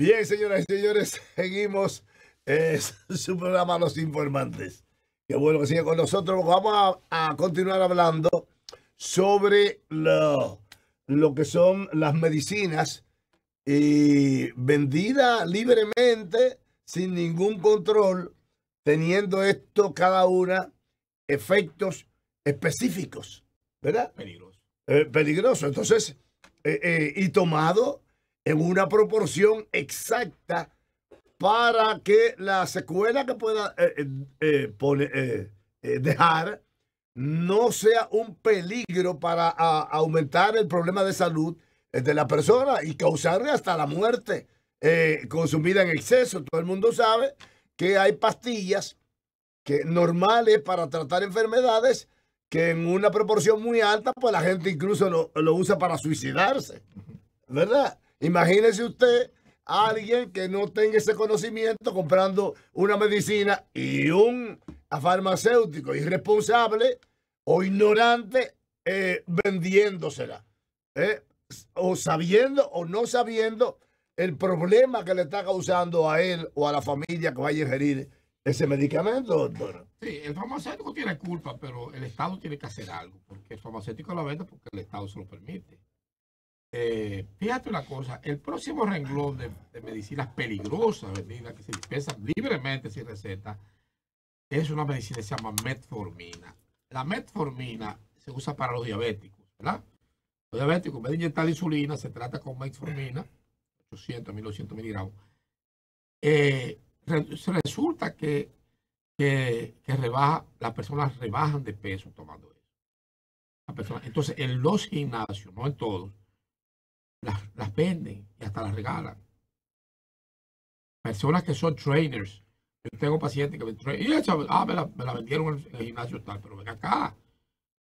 Bien, señoras y señores, seguimos su programa Los Informantes. Qué bueno que sigue con nosotros. Vamos a, continuar hablando sobre lo, que son las medicinas y vendidas libremente, sin ningún control, teniendo esto cada una efectos específicos, ¿verdad? Peligroso. Eh, peligroso. Entonces, eh, eh, y tomado en una proporción exacta para que la secuela que pueda eh, eh, eh, dejar no sea un peligro para aumentar el problema de salud de la persona y causarle hasta la muerte consumida en exceso. Todo el mundo sabe que hay pastillas que normales para tratar enfermedades que en una proporción muy alta, pues la gente incluso lo usa para suicidarse, ¿verdad? Imagínese usted a alguien que no tenga ese conocimiento comprando una medicina y un farmacéutico irresponsable o ignorante eh, vendiéndosela. Eh, o sabiendo o no sabiendo el problema que le está causando a él o a la familia que vaya a ingerir ese medicamento, doctor. Sí, el farmacéutico tiene culpa, pero el Estado tiene que hacer algo, porque el farmacéutico la vende porque el Estado se lo permite. Eh, fíjate una cosa, el próximo renglón de, medicinas peligrosas, que se dispensan libremente sin receta, es una medicina que se llama metformina. La metformina se usa para los diabéticos, ¿verdad? Los diabéticos, en vez de inyectar insulina, se trata con metformina, 800, 1200 miligramos. Eh, resulta que, que, que, rebaja, las personas rebajan de peso tomando eso. entonces, en los gimnasios, no en todos, las, las venden y hasta las regalan. Personas que son trainers. Yo tengo pacientes que me ah, me la, vendieron en el gimnasio tal, pero ven acá.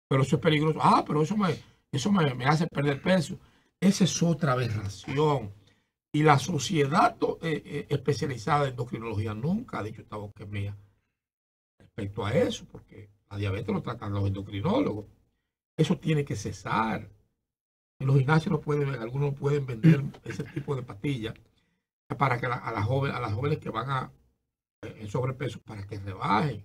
Pero eso es peligroso. Ah, pero eso me, eso me, hace perder peso. Esa es otra aberración. Y la sociedad eh, eh, especializada en endocrinología nunca ha dicho esta que es mía respecto a eso, porque la diabetes lo tratan los endocrinólogos. Eso tiene que cesar. En los gimnasios pueden, algunos pueden vender ese tipo de pastillas para que a, las jóvenes, a las jóvenes que van a, eh, en sobrepeso para que rebajen.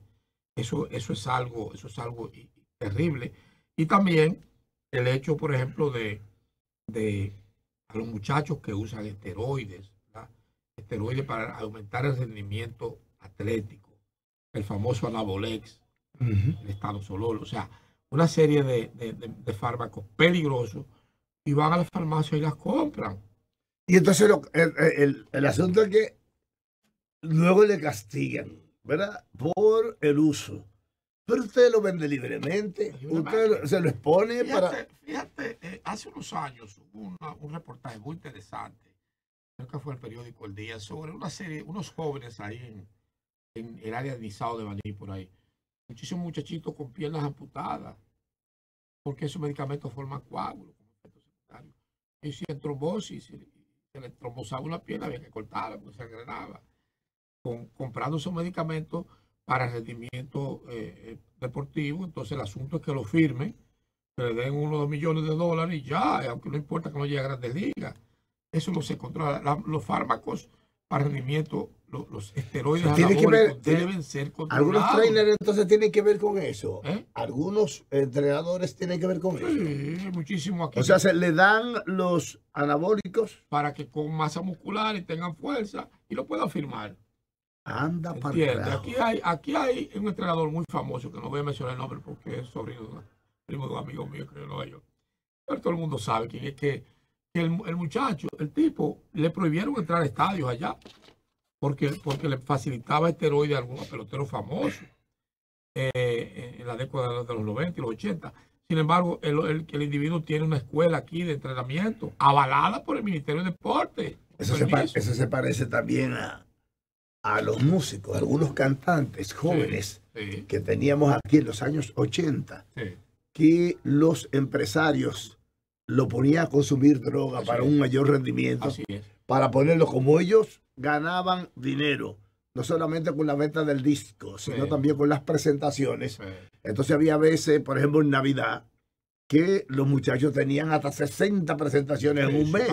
Eso, eso es algo, eso es algo terrible. Y también el hecho, por ejemplo, de, a los muchachos que usan esteroides, esteroides para aumentar el rendimiento atlético, el famoso anabolex, el estado solol, o sea, una serie de fármacos peligrosos y van a la farmacia y las compran. Y entonces el, el, asunto es que luego le castigan, ¿verdad? Por el uso. Pero usted lo vende libremente, usted se lo expone para... Fíjate, eh, hace unos años hubo un reportaje muy interesante, creo que fue el periódico El Día, sobre una serie, unos jóvenes ahí en, el área de Nizao de Baní, por ahí. Muchísimos muchachitos con piernas amputadas, porque esos medicamentos forman coágulos. Y si se le trombosaba una pierna, había que cortarla porque se agregaba. Con, comprando esos medicamentos para rendimiento eh, eh, deportivo, entonces el asunto es que lo firmen, que le den uno dos millones de dólares y ya, aunque no importa que no llegue a grandes ligas. Eso no se controla. los fármacos para rendimiento, los, esteroides deben ser controlados. Algunos trainers entonces tienen que ver con eso. ¿Eh? Algunos entrenadores tienen que ver con eso. muchísimo aquí. O sea, se le dan los anabólicos. Para que con masa muscular y tengan fuerza y lo puedan firmar. Anda para aquí hay, aquí hay un entrenador muy famoso, que no voy a mencionar el nombre porque es sobrino de un amigo mío que yo Pero todo el mundo sabe quién es que el, muchacho, el tipo, le prohibieron entrar a estadios allá porque, porque le facilitaba esteroide a algunos peloteros famosos eh, en la década de los 90 y los 80. Sin embargo, el, el, individuo tiene una escuela aquí de entrenamiento avalada por el Ministerio de Deporte. Eso, se, parece también a, los músicos, algunos cantantes jóvenes que teníamos aquí en los años 80, que los empresarios lo ponía a consumir droga para un mayor rendimiento, para ponerlo como ellos ganaban dinero, no solamente con la venta del disco, sino también con las presentaciones. Entonces había veces, por ejemplo, en Navidad, que los muchachos tenían hasta 60 presentaciones en un mes.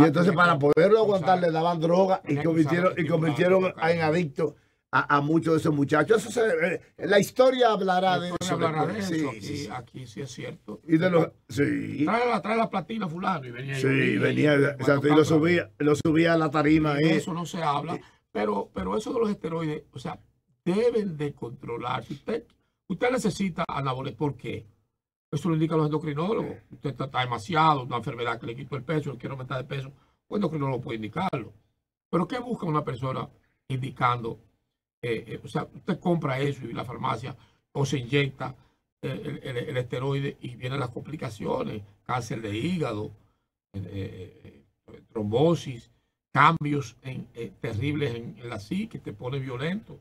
y entonces para poderlo aguantar le daban droga y convirtieron, y convirtieron en adictos a, muchos de esos muchachos. Eh, la historia hablará de eso. aquí, sí. es cierto. Y de los, sí. trae, la, platina fulano y venía. Sí, venía, lo subía, lo subía a la tarima. Eh. eso no se habla, pero, pero eso de los esteroides, o sea, deben de controlar. Usted, usted necesita anaboles, ¿por qué? Eso lo indican los endocrinólogos. Usted está, demasiado, una enfermedad que le quitó el peso, no quiero aumentar de peso. no endocrinólogo puede indicarlo. Pero ¿qué busca una persona indicando eh, eh, o sea, usted compra eso y la farmacia o se inyecta eh, el, esteroide y vienen las complicaciones, cáncer de hígado, trombosis, cambios en, terribles en, la psique, te pone violento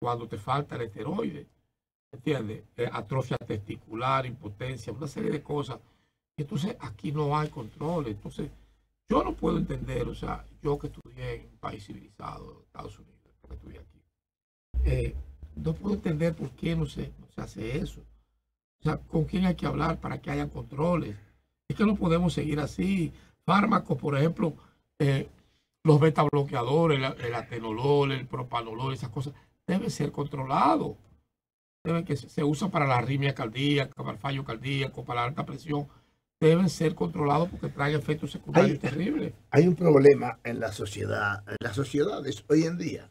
cuando te falta el esteroide, ¿entiendes? atrofia testicular, impotencia, una serie de cosas. Entonces aquí no hay control, entonces... Yo no puedo entender, o sea, yo que estudié en un país civilizado, Estados Unidos, que estudié eh, no puedo entender por qué no se, se hace eso. O sea, ¿con quién hay que hablar para que haya controles? Es que no podemos seguir así. Fármacos, por ejemplo, eh, los beta bloqueadores, el, atenolol, el propanolol, esas cosas, deben ser controlados. Deben que se, usa para la arritmia cardíaca, para el fallo cardíaco, para la alta presión. Deben ser controlados porque traen efectos secundarios terribles. Hay un problema en la sociedad, en las sociedades hoy en día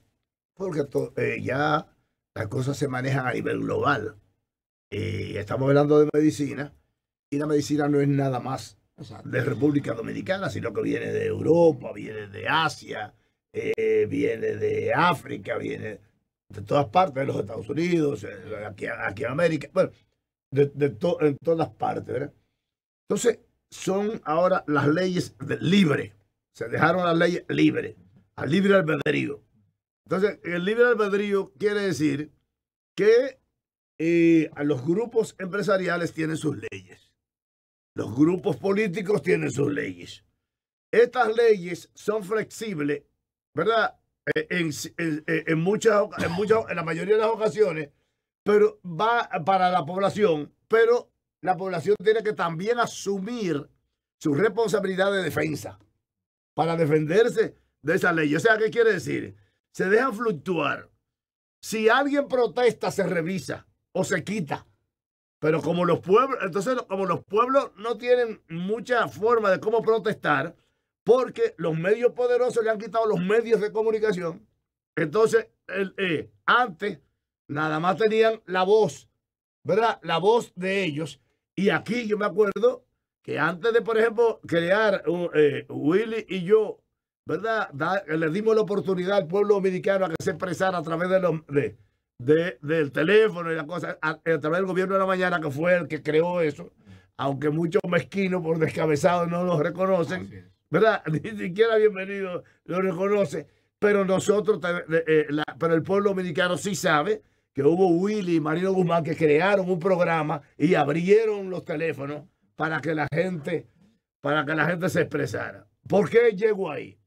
porque eh, ya las cosas se manejan a nivel global. y eh, estamos hablando de medicina y la medicina no es nada más de República Dominicana, sino que viene de Europa, viene de Asia, eh, viene de África, viene de todas partes, de los Estados Unidos, aquí, aquí en América, bueno, de, de en todas partes, ¿verdad? Entonces, son ahora las leyes libres, se dejaron las leyes libres, al libre albedrío. Entonces, el libre albedrío quiere decir que eh, los grupos empresariales tienen sus leyes. Los grupos políticos tienen sus leyes. Estas leyes son flexibles, ¿verdad? Eh, eh, en, muchas, en, en la mayoría de las ocasiones, pero va para la población, pero la población tiene que también asumir su responsabilidad de defensa para defenderse de esa ley. O sea, ¿qué quiere decir? se dejan fluctuar. Si alguien protesta, se revisa o se quita. Pero como los pueblos, entonces como los pueblos no tienen mucha forma de cómo protestar, porque los medios poderosos le han quitado los medios de comunicación, entonces eh, antes nada más tenían la voz, ¿verdad? La voz de ellos. Y aquí yo me acuerdo que antes de, por ejemplo, crear eh, Willy y yo ¿verdad? le dimos la oportunidad al pueblo dominicano a que se expresara a través de del teléfono y la cosa, a, través del gobierno de la mañana, que fue el que creó eso, aunque muchos mezquinos por descabezados no lo reconocen, ¿verdad? Ni siquiera bienvenido lo reconoce, pero nosotros, eh, pero el pueblo dominicano sí sabe que hubo Willy y Marino Guzmán que crearon un programa y abrieron los teléfonos para que la gente, para que la gente se expresara. ¿Por qué llegó ahí?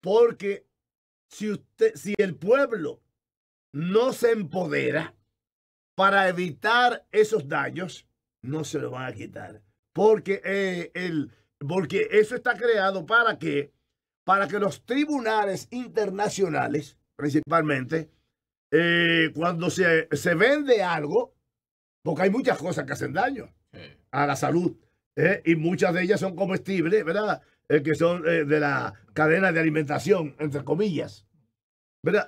Porque si, si el pueblo no se empodera para evitar esos daños, no se lo van a quitar. Porque, eh, el, porque eso está creado para que, para que los tribunales internacionales, principalmente, eh, cuando se, se, vende algo, porque hay muchas cosas que hacen daño a la salud, ¿eh? y muchas de ellas son comestibles, ¿verdad? Eh, que son eh, de la cadena de alimentación, entre comillas.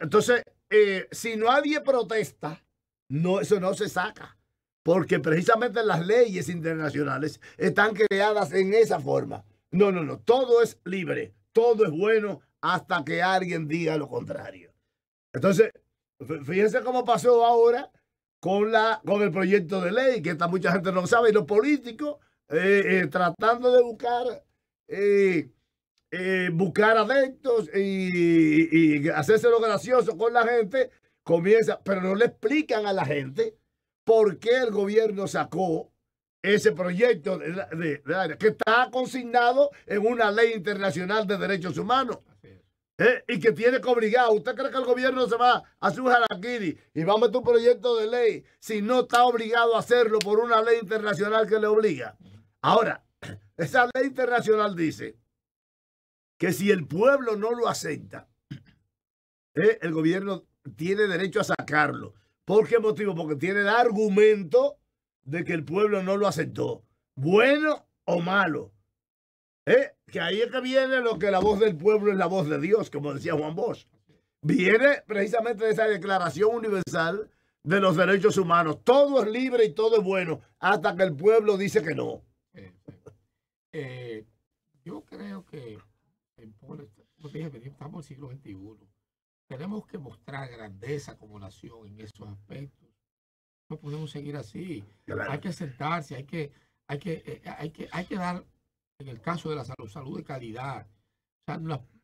Entonces, eh, si nadie protesta, no, eso no se saca, porque precisamente las leyes internacionales están creadas en esa forma. No, no, no, todo es libre, todo es bueno hasta que alguien diga lo contrario. Entonces, fíjense cómo pasó ahora con, la, con el proyecto de ley, que esta mucha gente no sabe, y los políticos eh, tratando de buscar buscar adeptos y, hacerse lo gracioso con la gente, comienza, pero no le explican a la gente por qué el gobierno sacó ese proyecto que está consignado en una ley internacional de derechos humanos. Eh, y que tiene que obligar. ¿Usted cree que el gobierno se va a su un y va a meter un proyecto de ley si no está obligado a hacerlo por una ley internacional que le obliga? Ahora, Esa ley internacional dice que si el pueblo no lo acepta, eh, el gobierno tiene derecho a sacarlo. ¿Por qué motivo? Porque tiene el argumento de que el pueblo no lo aceptó. Bueno o malo. Eh, que ahí es que viene lo que la voz del pueblo es la voz de Dios, como decía Juan Bosch. Viene precisamente de esa declaración universal de los derechos humanos. Todo es libre y todo es bueno hasta que el pueblo dice que no. Eh, yo creo que, estamos en el siglo XXI. Tenemos que mostrar grandeza como nación en esos aspectos. No podemos seguir así. Hay que sentarse, hay que, hay que, eh, hay que, hay que dar, en el caso de la salud, salud de calidad.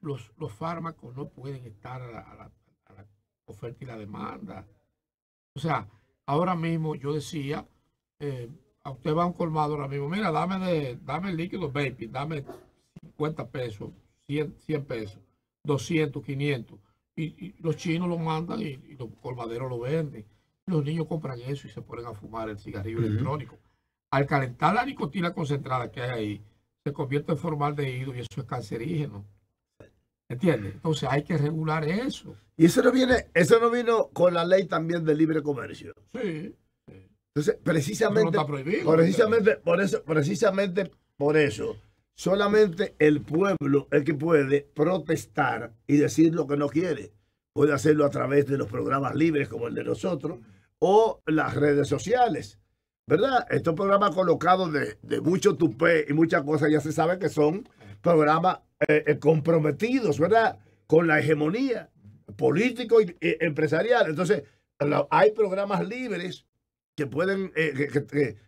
los, fármacos no pueden estar a la, oferta y la demanda. O sea, ahora mismo yo decía, eh, a usted va a un colmador ahora mismo, mira, dame, de, dame el líquido baby, dame 50 pesos, 100, 100 pesos, 200, 500. Y, los chinos lo mandan y, los colmaderos lo venden. Los niños compran eso y se ponen a fumar el cigarrillo electrónico. Al calentar la nicotina concentrada que hay ahí, se convierte en formaldehído y eso es cancerígeno. ¿Entiendes? Entonces hay que regular eso. Y eso no viene, eso no vino con la ley también de libre comercio. Sí. Entonces, precisamente, precisamente, por eso, precisamente por eso, solamente el pueblo es que puede protestar y decir lo que no quiere. Puede hacerlo a través de los programas libres como el de nosotros o las redes sociales. ¿Verdad? Estos programas colocados de, de mucho tupé y muchas cosas ya se sabe que son programas eh, eh, comprometidos, ¿verdad? Con la hegemonía político y eh, empresarial. Entonces, hay programas libres que pueden, eh,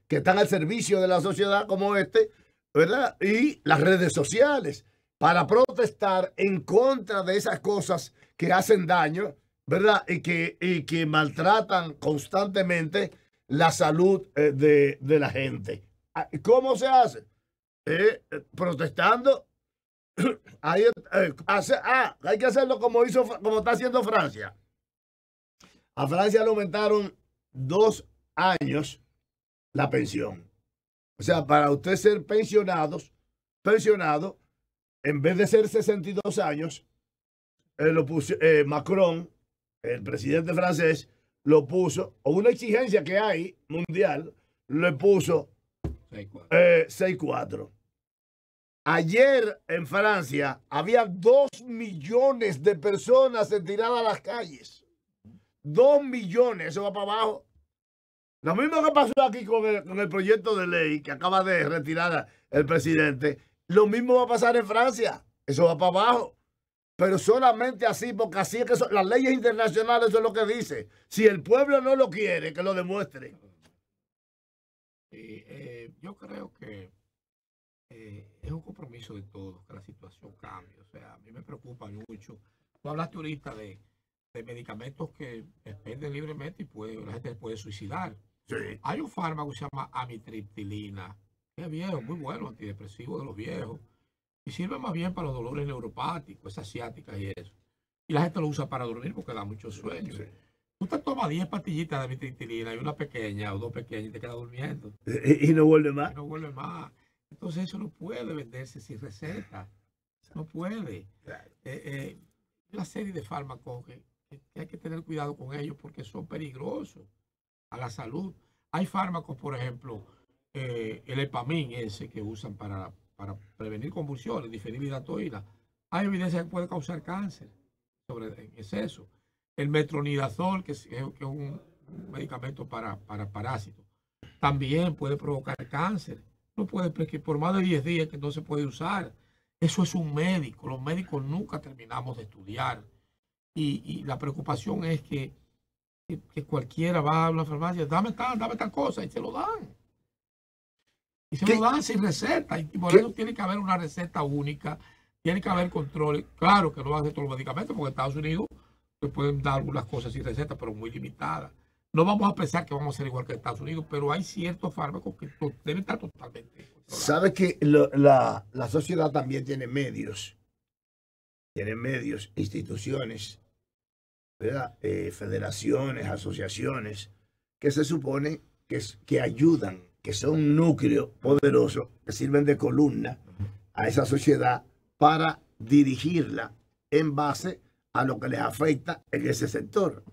que, están al servicio de la sociedad como este, ¿verdad? Y las redes sociales para protestar en contra de esas cosas que hacen daño, ¿verdad? Y que, que maltratan constantemente la salud eh, de, la gente. Ah, ¿Cómo se hace? Eh, protestando. Ah, hay que hacerlo como hizo, como está haciendo Francia. A Francia le aumentaron dos años la pensión. O sea, para usted ser pensionados, pensionado, en vez de ser 62 años, eh, lo puso, eh, Macron, el presidente francés, lo puso, o una exigencia que hay mundial, le puso 6-4. Eh, Ayer en Francia había 2 millones de personas en tirada a las calles. 2 millones, eso va para abajo. Lo mismo que pasó aquí con el, proyecto de ley que acaba de retirar el presidente, lo mismo va a pasar en Francia. Eso va para abajo. Pero solamente así, porque así es que son, las leyes internacionales eso es lo que dice. Si el pueblo no lo quiere, que lo demuestre. Eh, yo creo que eh, es un compromiso de todos que la situación cambie. O sea, a mí me preocupa mucho. Tú hablaste turista de, medicamentos que venden libremente y la gente puede suicidar. Hay un fármaco que se llama amitriptilina, que es viejo, muy bueno, antidepresivo de los viejos, y sirve más bien para los dolores neuropáticos, esas asiáticas y eso. Y la gente lo usa para dormir porque da mucho sueño. Tú te tomas 10 pastillitas de amitriptilina y una pequeña o dos pequeñas y te quedas durmiendo. Y, no vuelve más. no vuelve más. Entonces eso no puede venderse sin receta. No puede. la eh, eh, serie de fármacos que hay que tener cuidado con ellos porque son peligrosos a la salud. Hay fármacos, por ejemplo, eh, el epamín ese que usan para, prevenir convulsiones, diferir hidatoína. Hay evidencia que puede causar cáncer sobre, en exceso. El metronidazol, que es, un medicamento para, para parásitos, también puede provocar cáncer. No puede porque pues, por más de 10 días que no se puede usar. Eso es un médico. Los médicos nunca terminamos de estudiar. y la preocupación es que que, cualquiera va a la farmacia, dame tal, dame tal cosa, y se lo dan. Y se lo dan sin receta. Y por eso tiene que haber una receta única, tiene que haber control. Claro que no va a ser todos los medicamentos, porque en Estados Unidos se pues, pueden dar algunas cosas sin receta, pero muy limitadas. No vamos a pensar que vamos a ser igual que Estados Unidos, pero hay ciertos fármacos que deben estar totalmente. Sabe que la, la sociedad también tiene medios, tiene medios, instituciones eh, federaciones, asociaciones, que se supone que, ayudan, que son núcleos núcleo poderoso, que sirven de columna a esa sociedad para dirigirla en base a lo que les afecta en ese sector.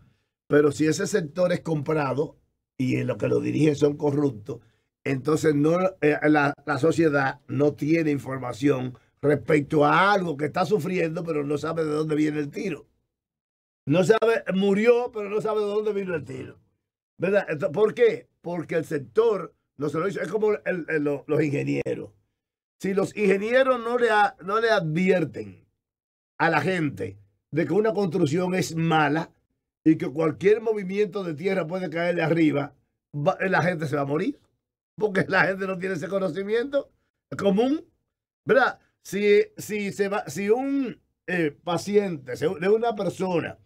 Pero si ese sector es comprado y en lo que lo dirigen son corruptos, entonces no, eh, la, la sociedad no tiene información respecto a algo que está sufriendo, pero no sabe de dónde viene el tiro. No sabe, murió, pero no sabe de dónde vino el tiro. ¿Verdad? ¿Por qué? Porque el sector, lo es como el, los ingenieros. Si los ingenieros no le, no le advierten a la gente de que una construcción es mala y que cualquier movimiento de tierra puede caerle arriba, la gente se va a morir. Porque la gente no tiene ese conocimiento común. ¿Verdad? Si, si, se va, si un eh, paciente, de una persona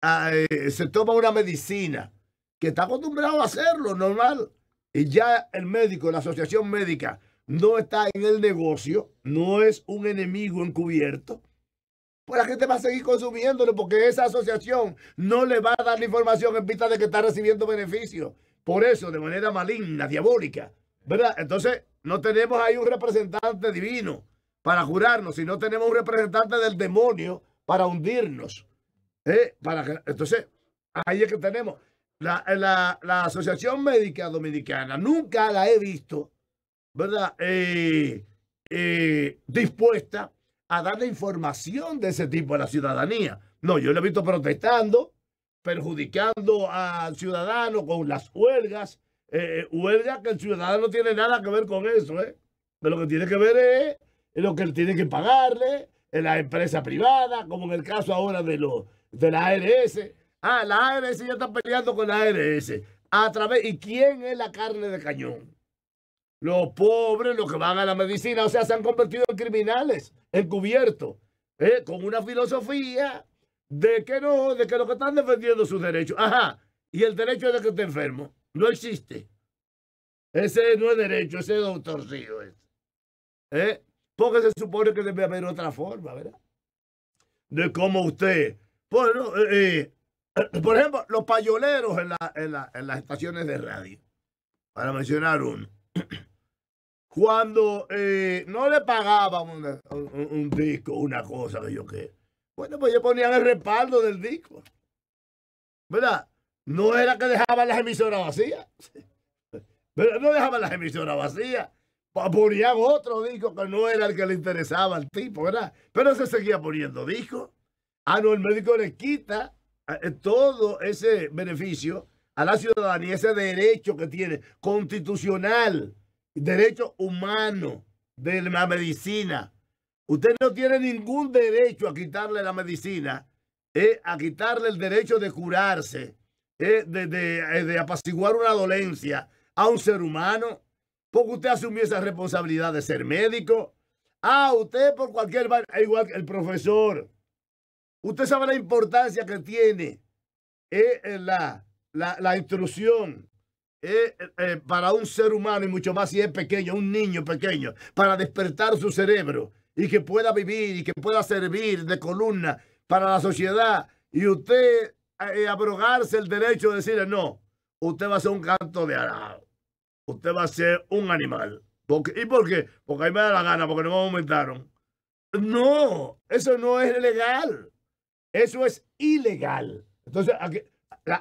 Ah, eh, eh, se toma una medicina que está acostumbrado a hacerlo, normal, y ya el médico, la asociación médica, no está en el negocio, no es un enemigo encubierto, pues la gente va a seguir consumiéndolo porque esa asociación no le va a dar la información en vista de que está recibiendo beneficios. Por eso, de manera maligna, diabólica, ¿verdad? Entonces, no tenemos ahí un representante divino para jurarnos, sino tenemos un representante del demonio para hundirnos. ¿Eh? para que, entonces, ahí es que tenemos. La, Asociación Médica Dominicana nunca la he visto, ¿verdad? Eh, eh, dispuesta a darle información de ese tipo a la ciudadanía. No, yo la he visto protestando, perjudicando al ciudadano con las huelgas. huelgas que el ciudadano no tiene nada que ver con eso, ¿eh? Pero lo que tiene que ver es, es lo que él tiene que pagarle, en la empresa privada, como en el caso ahora de los de la ARS. Ah, la ARS ya está peleando con la ARS. A través, ¿y quién es la carne de cañón? Los pobres, los que van a la medicina, o sea, se han convertido en criminales, encubiertos, ¿eh? con una filosofía de que no, de que los que están defendiendo sus derechos. Ajá, y el derecho de que esté enfermo. No existe. Ese no es derecho, ese es doctor Ríos. ¿Eh? Porque se supone que debe haber otra forma, ¿verdad? De cómo usted bueno, eh, por ejemplo, los payoleros en, la, en, las estaciones de radio, para mencionar uno. Cuando eh, no le pagaban un, un, disco, una cosa que yo qué, bueno, pues yo ponían el respaldo del disco. ¿Verdad? No era que dejaban las emisoras vacías. No dejaban las emisoras vacías. Ponían otro disco que no era el que le interesaba al tipo, ¿verdad? Pero se seguía poniendo disco. Ah, no, el médico le quita eh, eh, todo ese beneficio a la ciudadanía, ese derecho que tiene constitucional, derecho humano de la medicina. Usted no tiene ningún derecho a quitarle la medicina, eh, a quitarle el derecho de curarse, de, apaciguar una dolencia a un ser humano, porque usted asumió esa responsabilidad de ser médico. Ah, usted por cualquier... Igual que el profesor Usted sabe la importancia que tiene eh, eh, la, instrucción eh, para un ser humano y mucho más si es pequeño, un niño pequeño, para despertar su cerebro y que pueda vivir y que pueda servir de columna para la sociedad. Y usted abrogarse el derecho de decirle, no, usted va a ser un canto de arado, usted va a ser un animal. ¿Y por qué? Porque mí me da la gana, porque no me aumentaron. No, eso no es legal. Eso es ilegal. Entonces,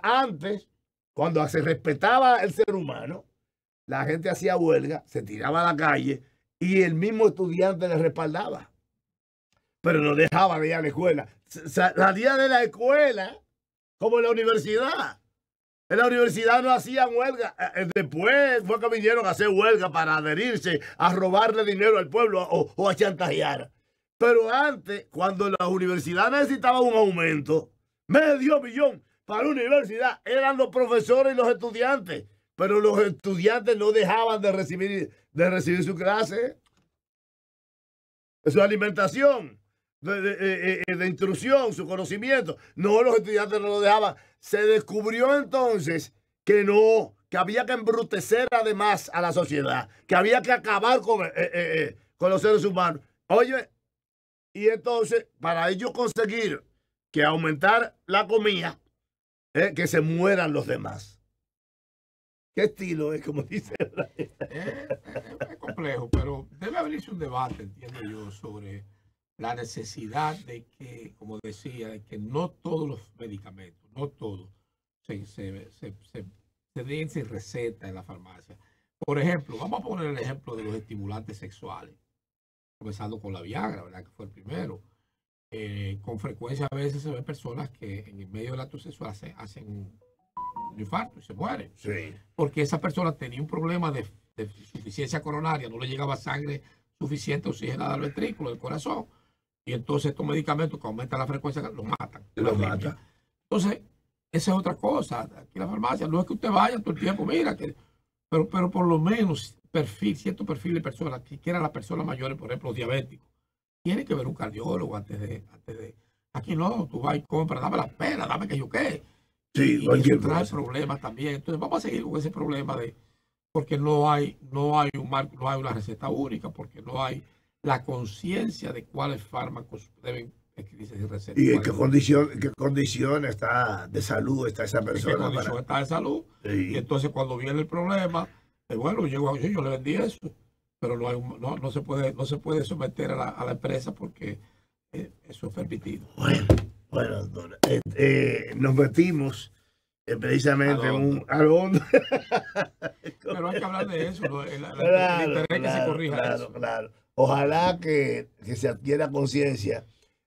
antes, cuando se respetaba el ser humano, la gente hacía huelga, se tiraba a la calle y el mismo estudiante le respaldaba. Pero no dejaba de ir a la escuela. día de la escuela como en la universidad. En la universidad no hacían huelga. Eh, eh, después fue que vinieron a hacer huelga para adherirse, a robarle dinero al pueblo o a chantajear. Pero antes, cuando la universidad necesitaba un aumento, medio millón para la universidad, eran los profesores y los estudiantes. Pero los estudiantes no dejaban de recibir, de recibir su clase, su alimentación, de, eh, eh, instrucción, su conocimiento. No, los estudiantes no lo dejaban. Se descubrió entonces que no, que había que embrutecer además a la sociedad, que había que acabar con eh, los seres humanos. Oye, y entonces, para ellos conseguir que aumentar la comida, eh, que se mueran los demás. ¿Qué estilo es, eh, como dice? Eh, es, complejo, pero debe abrirse un debate, entiendo yo, sobre la necesidad de que, como decía, que no todos los medicamentos, no todos, se, se den sin receta en la farmacia. Por ejemplo, vamos a poner el ejemplo de los estimulantes sexuales Comenzando con la Viagra, Que fue el primero. Eh, con frecuencia a veces se ve personas que en el medio del acto sexual hacen un infarto y se mueren. Sí. Porque esa persona tenía un problema de, de, suficiencia coronaria, no le llegaba sangre suficiente oxigenada al ventrículo, del corazón. Y entonces estos medicamentos que aumentan la frecuencia los matan. matan. Entonces, esa es otra cosa. Aquí la farmacia no es que usted vaya todo el tiempo, mira, pero, pero por lo menos perfil, cierto perfil de personas, que quieran las personas mayores, por ejemplo, diabéticos, tiene que ver un cardiólogo antes de, antes de. Aquí no, tú vas y compras, dame la pena, dame que yo qué. Sí, y, eso trae problemas también. Entonces vamos a seguir con ese problema de porque no hay, no hay un marco, no hay una receta única, porque no hay la conciencia de cuáles fármacos deben escribirse y receta. ¿Y en qué condición, qué condición está de salud está esa persona? ¿En qué condición está de salud? Y entonces cuando viene el problema, eh, bueno, yo, le vendí eso, pero no, hay no, no, se, puede, no se puede someter a la, empresa porque eh, eso es permitido. Bueno, bueno este, eh, nos metimos precisamente en un Pero hay que hablar de eso, el, claro, interés que se corrija. Claro, claro. Ojalá que, se adquiera conciencia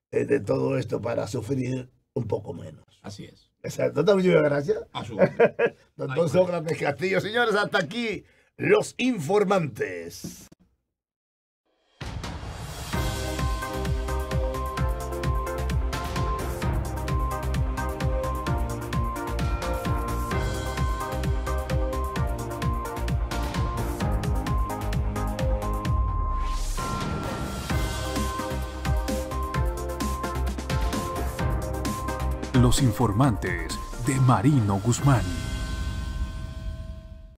de todo esto para sufrir un poco menos. Así es. Exacto. Muchas gracias. A su Doctor Sócrates Castillo. Señores, hasta aquí los informantes. Los informantes de Marino Guzmán.